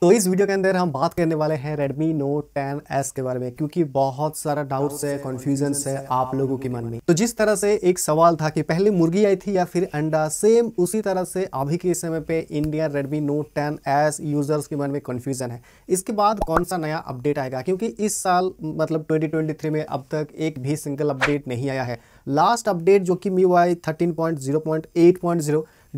तो इस वीडियो के अंदर हम बात करने वाले हैं Redmi Note 10s के बारे में क्योंकि बहुत सारा डाउट्स है कन्फ्यूजन है आप लोगों के मन में तो जिस तरह से एक सवाल था कि पहले मुर्गी आई थी या फिर अंडा सेम उसी तरह से अभी के समय पे India Redmi Note 10s users के मन में कन्फ्यूजन है इसके बाद कौन सा नया अपडेट आएगा क्योंकि इस साल मतलब ट्वेंटी में अब तक एक भी सिंगल अपडेट नहीं आया है लास्ट अपडेट जो कि मी वाई थर्टीन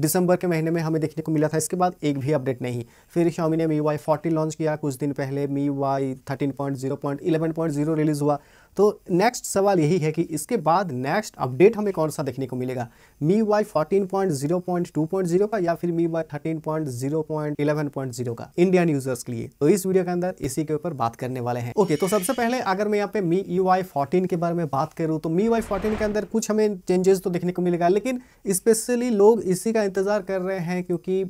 दिसंबर के महीने में हमें देखने को मिला था इसके बाद एक भी अपडेट नहीं फिर शॉमी ने मी वाई फोर्टीन लॉन्च किया कुछ दिन पहले MIUI thirteen point zero point eleven point zero release हुआ तो नेक्स्ट सवाल यही है कि इसके बाद नेक्स्ट अपडेट हमें कौन सा देखने को मिलेगा MIUI fourteen point zero point two point zero का या फिर MIUI thirteen point zero point eleven point zero का इंडियन यूजर्स के लिए तो इस वीडियो के अंदर इसी के ऊपर बात करने वाले हैं ओके तो सबसे पहले अगर मैं यहाँ पे मी वाई फोर्टीन के बारे में बात करूँ तो मी वाई फोर्टीन के अंदर कुछ हमें चेंजेस तो देखने को मिलेगा लेकिन स्पेशली लोग इसी का इंतज़ार कर रहे हैं क्योंकि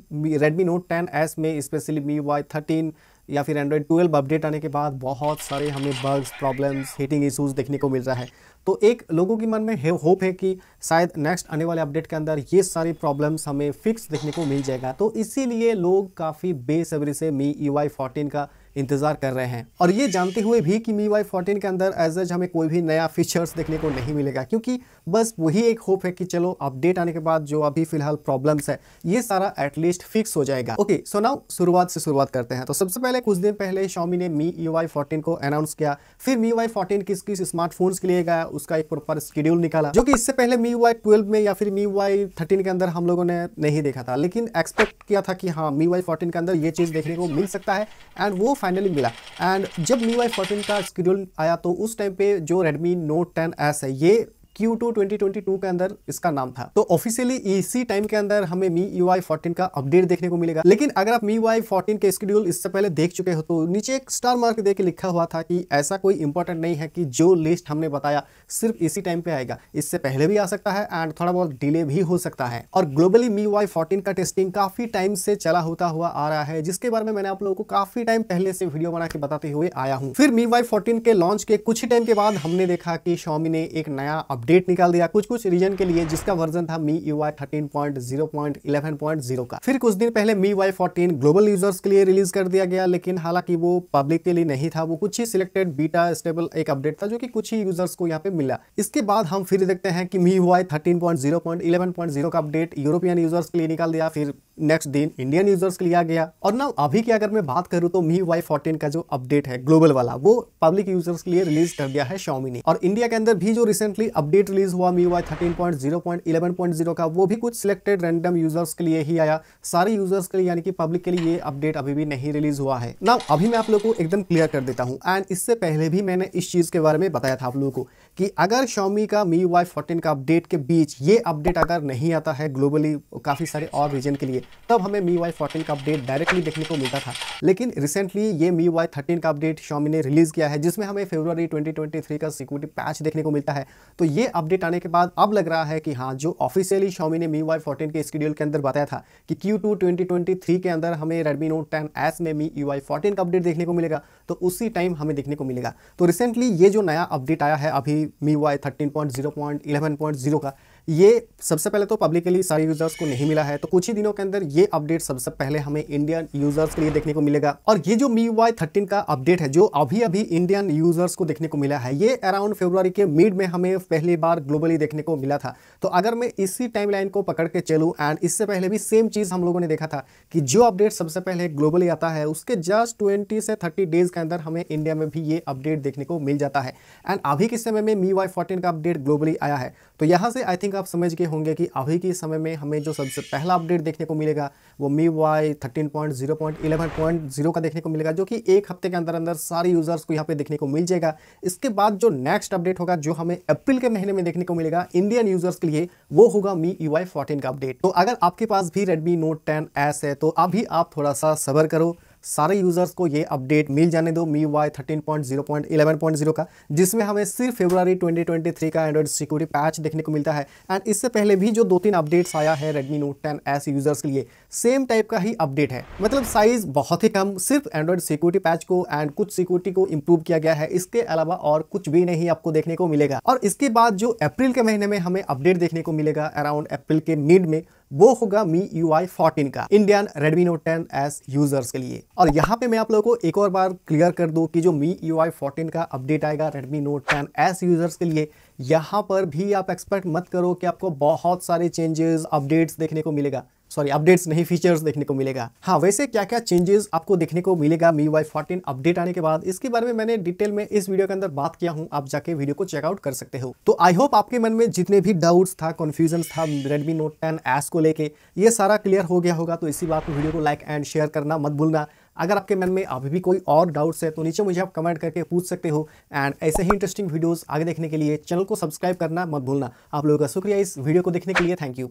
Redmi Note 10s में स्पेशली मी वाई थर्टीन या फिर Android 12 अपडेट आने के बाद बहुत सारे हमें बग्स प्रॉब्लम्स हीटिंग इश्यूज देखने को मिल रहा है तो एक लोगों के मन में है होप है कि शायद नेक्स्ट आने वाले अपडेट के अंदर ये सारी प्रॉब्लम्स हमें फिक्स देखने को मिल जाएगा तो इसीलिए लोग काफ़ी बेसब्री से मी यू वाई फोर्टीन का इंतज़ार कर रहे हैं और ये जानते हुए भी कि मी वाई फोर्टीन के अंदर एज एज हमें कोई भी नया फीचर्स देखने को नहीं मिलेगा क्योंकि बस वही एक होप है कि चलो अपडेट आने के बाद जो अभी फिलहाल प्रॉब्लम्स है ये सारा एटलीस्ट फिक्स हो जाएगा ओके सो नाउ शुरुआत से शुरुआत करते हैं तो सबसे पहले कुछ दिन पहले शॉमी ने मी यू वाई फोर्टीन को अनाउंस किया फिर मी वाई फोर्टीन किस किस स्मार्टफोन के लिए गया उसका एक प्रॉपर स्कड्यूल निकाला जो कि इससे पहले मी वाई ट्वेल्व में या फिर मी वाई थर्टीन के अंदर हम लोगों ने नहीं देखा था लेकिन एक्सपेक्ट किया था कि हाँ मी वाई फोर्टीन के अंदर ये चीज़ देखने को मिल सकता है एंड वो फाइनली मिला एंड जब मी वाई फोर्टीन का स्कड्यूल आया तो उस टाइम पे जो रेडमी नोट टेन एस है ये क्यू टू के अंदर इसका नाम था तो ऑफिशियली इसी टाइम के अंदर हमें मी यू आई फोर्टीन का अपडेट देखने को मिलेगा लेकिन अगर आप मी यू आई फोर्टीन के स्कड्यूल इससे पहले देख चुके हो तो नीचे एक स्टार मार्क दे लिखा हुआ था कि ऐसा कोई इंपॉर्टेंट नहीं है कि जो लिस्ट हमने बताया सिर्फ इसी टाइम पे आएगा इससे पहले भी आ सकता है एंड थोड़ा बहुत डिले भी हो सकता है और ग्लोबली मी वाई फोर्टीन का टेस्टिंग काफी टाइम से चला होता हुआ आ रहा है जिसके बारे में मैंने आप लोगों को काफी टाइम पहले से वीडियो बना के बताते हुए आया हूँ फिर मी वाई फोर्टीन के लॉन्च के कुछ ही टाइम के बाद हमने देखा कि शॉमी ने एक नया अपडेट अपडेट निकाल दिया कुछ कुछ रीजन के लिए जिसका वर्जन था MIUI thirteen point zero point eleven point zero का फिर कुछ दिन पहले MIUI fourteen global users के लिए रिलीज कर दिया गया लेकिन हालांकि वो पब्लिक के लिए नहीं था वो कुछ ही सिलेक्टेड बीटा स्टेबल एक अपडेट था जो कि कुछ ही यूजर्स को यहाँ पे मिला इसके बाद हम फिर देखते हैं कि MIUI thirteen point zero point eleven point zero का अपडेट यूरोपियन यूजर्स के लिए निकाल दिया फिर नेक्स्ट दिन इंडियन यूजर्स के लिए आ गया और ना अभी की अगर मैं बात करूँ तो मी वाई फोर्टीन का जो अपडेट है ग्लोबल वाला वो पब्लिक यूजर्स के लिए रिलीज कर दिया है शॉमी ने और इंडिया के अंदर भी जो रिसेंटली अपडेट अपडेट रिलीज हुआ MIUI thirteen point zero point eleven point zero का वो भी कुछ सिलेक्टेड रैंडम यूजर्स के लिए ही आया सारे यूजर्स के लिए यानी कि पब्लिक के लिए ये अपडेट अभी भी नहीं रिलीज हुआ है ना अभी मैं आप लोग को एकदम क्लियर कर देता हूँ एंड इससे पहले भी मैंने इस चीज़ के बारे में बताया था आप लोगों को कि अगर Xiaomi का वाई 14 का अपडेट के बीच ये अपडेट अगर नहीं आता है ग्लोबली काफ़ी सारे और रीजन के लिए तब हमें वाई 14 का अपडेट डायरेक्टली देखने को मिलता था लेकिन रिसेंटली ये वाई 13 का अपडेट Xiaomi ने रिलीज़ किया है जिसमें हमें फरवरी 2023 का सिक्योरिटी पैच देखने को मिलता है तो ये अपडेट आने के बाद अब लग रहा है कि हाँ जो ऑफिशियली शॉमी ने मी वाई फोर्टीन के स्केड्यूल के अंदर बताया था कि क्यू टू के अंदर हमें रेडमी नोट टेन एस में मी यू 14 का अपडेट देखने को मिलेगा तो उसी टाइम हमें देखने को मिलेगा तो रिसेंटली ये जो नया अपडेट आया है अभी UI thirteen point zero point eleven point zero का ये सबसे पहले तो पब्लिकली सारे यूजर्स को नहीं मिला है तो कुछ ही दिनों के अंदर ये अपडेट सबसे पहले हमें इंडियन यूजर्स के लिए देखने को मिलेगा और ये जो मी वाई थर्टीन का अपडेट है जो अभी अभी इंडियन यूजर्स को देखने को मिला है ये अराउंड फेब्रुवरी के मिड में हमें पहली बार ग्लोबली देखने को मिला था तो अगर मैं इसी टाइम को पकड़ के चलूँ एंड इससे पहले भी सेम चीज़ हम लोगों ने देखा था कि जो अपडेट सबसे पहले ग्लोबली आता है उसके जस्ट ट्वेंटी से थर्टी डेज के अंदर हमें इंडिया में भी ये अपडेट देखने को मिल जाता है एंड अभी के समय में मी वाई फोर्टीन का अपडेट ग्लोबली आया है तो यहाँ से आई थिंक आप समझ गए होंगे कि अभी के समय में हमें जो सबसे पहला अपडेट देखने को मिलेगा वो MIUI thirteen point zero point eleven point zero का देखने को मिलेगा जो कि एक हफ्ते के अंदर अंदर सारे यूज़र्स को यहाँ पे देखने को मिल जाएगा इसके बाद जो नेक्स्ट अपडेट होगा जो हमें अप्रैल के महीने में देखने को मिलेगा इंडियन यूज़र्स के लिए वो होगा मी यू वाई का अपडेट तो अगर आपके पास भी रेडमी नोट टेन है तो अभी आप थोड़ा सा सबर करो सारे यूज़र्स को ये अपडेट मिल जाने दो MIUI thirteen point zero point eleven point zero का जिसमें हमें सिर्फ फेब्रवरी ट्वेंटी ट्वेंटी थ्री का एंड्रॉइड सिक्योरिटी पैच देखने को मिलता है एंड इससे पहले भी जो दो तीन अपडेट्स आया है Redmi Note ten S users के लिए सेम टाइप का ही अपडेट है मतलब साइज़ बहुत ही कम सिर्फ एंड्रॉइड सिक्योरिटी पैच को एंड कुछ सिक्योरिटी को इम्प्रूव किया गया है इसके अलावा और कुछ भी नहीं आपको देखने को मिलेगा और इसके बाद जो अप्रैल के महीने में हमें अपडेट देखने को मिलेगा अराउंड अप्रैल के मिड में वो होगा मी यू आई फोर्टीन का Indian Redmi Note ten S users के लिए और यहाँ पे मैं आप लोगों को एक और बार क्लियर कर दूँ कि जो मी यू आई फोर्टीन का अपडेट आएगा Redmi Note ten S users के लिए यहाँ पर भी आप एक्सपेक्ट मत करो कि आपको बहुत सारे चेंजेस अपडेट्स देखने को मिलेगा सॉरी अपडेट्स नहीं फीचर्स देखने को मिलेगा हाँ वैसे क्या क्या चेंजेस आपको देखने को मिलेगा मी वाई फोर्टीन अपडेट आने के बाद इसके बारे में मैंने डिटेल में इस वीडियो के अंदर बात किया हूँ आप जाके वीडियो को चेकआउट कर सकते हो तो आई होप आपके मन में जितने भी डाउट्स था कन्फ्यूजन था रेडमी नोट टेन एस को लेकर ये सारा क्लियर हो गया होगा तो इसी बात वीडियो को लाइक एंड शेयर करना मत भूलना अगर आपके मन में अभी भी कोई और डाउट्स है तो नीचे मुझे आप कमेंट करके पूछ सकते हो एंड ऐसे ही इंटरेस्टिंग वीडियोस आगे देखने के लिए चैनल को सब्सक्राइब करना मत भूलना आप लोगों का शुक्रिया इस वीडियो को देखने के लिए थैंक यू